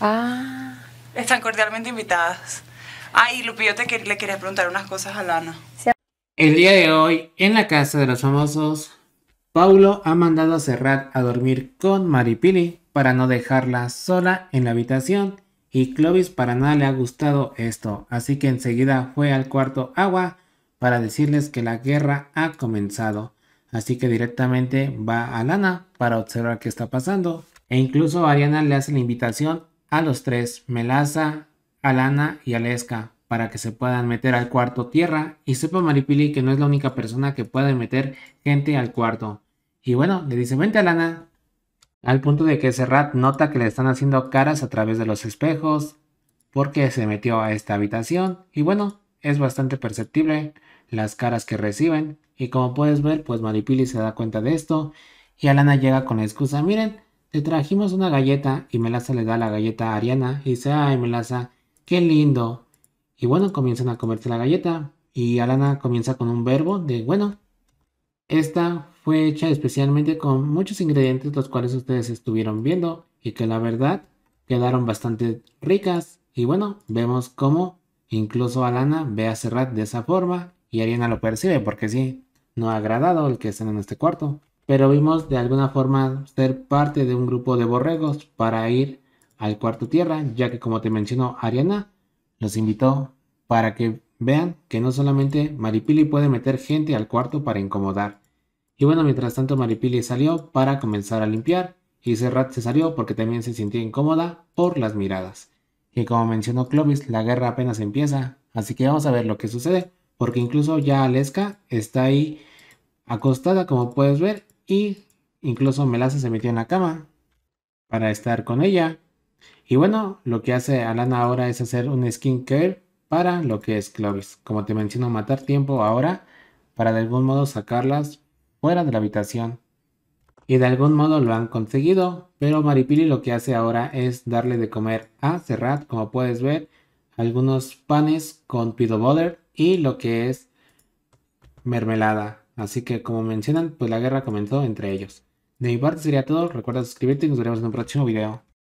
Ah. Están cordialmente invitadas. Ay, ah, Lupi, te le quería preguntar unas cosas a Lana. El día de hoy, en la casa de los famosos, Paulo ha mandado a Serrat a dormir con Maripili para no dejarla sola en la habitación y Clovis para nada le ha gustado esto, así que enseguida fue al cuarto agua para decirles que la guerra ha comenzado. Así que directamente va a Lana para observar qué está pasando. E incluso Ariana le hace la invitación a los tres, Melaza, Alana y Aleska, para que se puedan meter al cuarto tierra y sepa Maripili que no es la única persona que puede meter gente al cuarto. Y bueno, le dice, vente Alana, al punto de que Serrat nota que le están haciendo caras a través de los espejos porque se metió a esta habitación y bueno, es bastante perceptible las caras que reciben y como puedes ver pues Maripili se da cuenta de esto y Alana llega con la excusa, miren, le trajimos una galleta y Melaza le da la galleta a Ariana y dice, ay Melaza, qué lindo. Y bueno, comienzan a comerse la galleta y Alana comienza con un verbo de, bueno, esta fue hecha especialmente con muchos ingredientes los cuales ustedes estuvieron viendo y que la verdad quedaron bastante ricas. Y bueno, vemos como incluso Alana ve a Serrat de esa forma y Ariana lo percibe porque sí, no ha agradado el que estén en este cuarto pero vimos de alguna forma ser parte de un grupo de borregos para ir al cuarto tierra, ya que como te mencionó Ariana, los invitó para que vean que no solamente Maripili puede meter gente al cuarto para incomodar. Y bueno, mientras tanto Maripili salió para comenzar a limpiar y Serrat se salió porque también se sentía incómoda por las miradas. Y como mencionó Clovis, la guerra apenas empieza, así que vamos a ver lo que sucede, porque incluso ya Aleska está ahí acostada como puedes ver y incluso Melaza se metió en la cama para estar con ella. Y bueno, lo que hace Alana ahora es hacer un skincare para lo que es Clovis. Como te menciono, matar tiempo ahora para de algún modo sacarlas fuera de la habitación. Y de algún modo lo han conseguido, pero Maripili lo que hace ahora es darle de comer a Serrat, como puedes ver, algunos panes con pido butter y lo que es mermelada. Así que, como mencionan, pues la guerra comenzó entre ellos. De mi parte sería todo. Recuerda suscribirte y nos veremos en un próximo video.